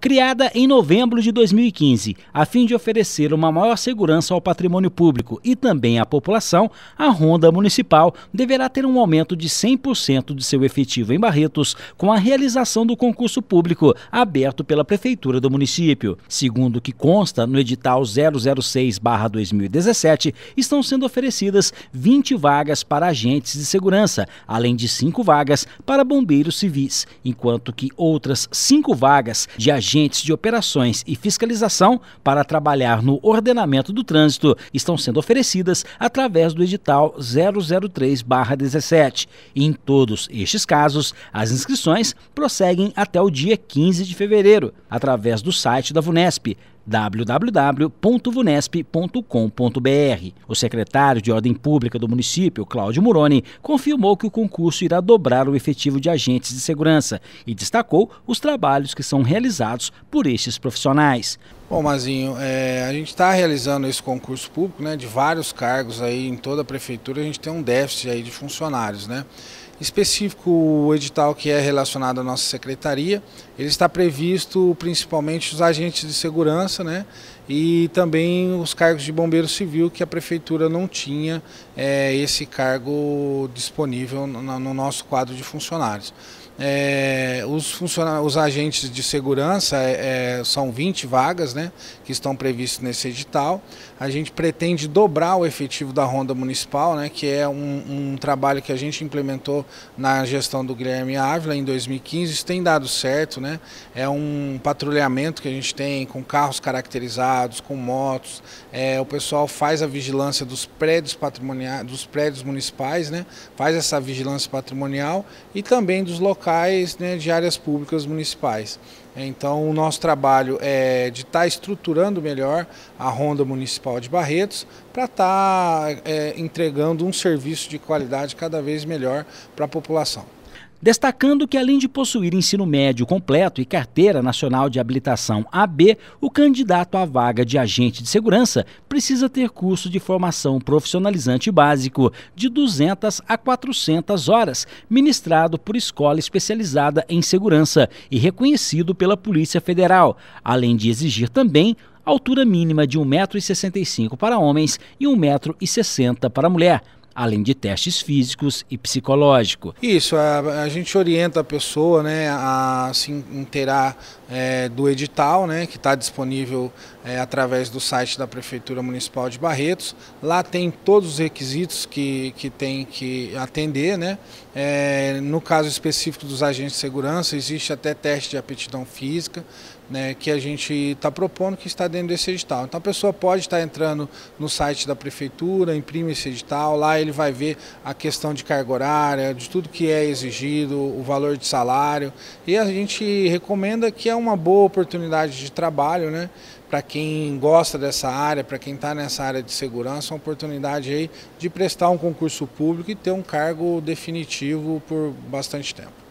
Criada em novembro de 2015, a fim de oferecer uma maior segurança ao patrimônio público e também à população, a Ronda Municipal deverá ter um aumento de 100% de seu efetivo em Barretos com a realização do concurso público aberto pela Prefeitura do município. Segundo o que consta no edital 006-2017, estão sendo oferecidas 20 vagas para agentes de segurança, além de 5 vagas para bombeiros civis, enquanto que outras 5 vagas de agentes agentes de operações e fiscalização para trabalhar no ordenamento do trânsito estão sendo oferecidas através do edital 003-17. Em todos estes casos, as inscrições prosseguem até o dia 15 de fevereiro, através do site da VUNESP www.vunesp.com.br. O secretário de Ordem Pública do município, Cláudio Moroni, confirmou que o concurso irá dobrar o efetivo de agentes de segurança e destacou os trabalhos que são realizados por estes profissionais. Bom, Mazinho, é, a gente está realizando esse concurso público, né, de vários cargos aí em toda a prefeitura, a gente tem um déficit aí de funcionários, né? específico, o edital que é relacionado à nossa secretaria, ele está previsto principalmente os agentes de segurança, né, e também os cargos de bombeiro civil, que a prefeitura não tinha é, esse cargo disponível no, no nosso quadro de funcionários. É, os, funcionários, os agentes de segurança é, é, são 20 vagas, né, né, que estão previstos nesse edital. A gente pretende dobrar o efetivo da Ronda Municipal, né, que é um, um trabalho que a gente implementou na gestão do Guilherme Ávila em 2015. Isso tem dado certo, né? é um patrulhamento que a gente tem com carros caracterizados, com motos. É, o pessoal faz a vigilância dos prédios patrimoniais, dos prédios municipais, né? faz essa vigilância patrimonial e também dos locais né, de áreas públicas municipais. Então, o nosso trabalho é de estar tá estruturando melhor a Ronda Municipal de Barretos para estar tá, é, entregando um serviço de qualidade cada vez melhor para a população destacando que, além de possuir ensino médio completo e carteira nacional de habilitação AB, o candidato à vaga de agente de segurança precisa ter curso de formação profissionalizante básico de 200 a 400 horas, ministrado por escola especializada em segurança e reconhecido pela Polícia Federal, além de exigir também altura mínima de 1,65m para homens e 1,60m para mulher além de testes físicos e psicológico. Isso, a, a gente orienta a pessoa né, a se inteirar é, do edital, né, que está disponível é, através do site da Prefeitura Municipal de Barretos. Lá tem todos os requisitos que, que tem que atender. Né? É, no caso específico dos agentes de segurança, existe até teste de aptidão física, né, que a gente está propondo que está dentro desse edital. Então a pessoa pode estar tá entrando no site da Prefeitura, imprime esse edital, lá ele ele vai ver a questão de carga horária, de tudo que é exigido, o valor de salário. E a gente recomenda que é uma boa oportunidade de trabalho, né? Para quem gosta dessa área, para quem está nessa área de segurança, uma oportunidade aí de prestar um concurso público e ter um cargo definitivo por bastante tempo.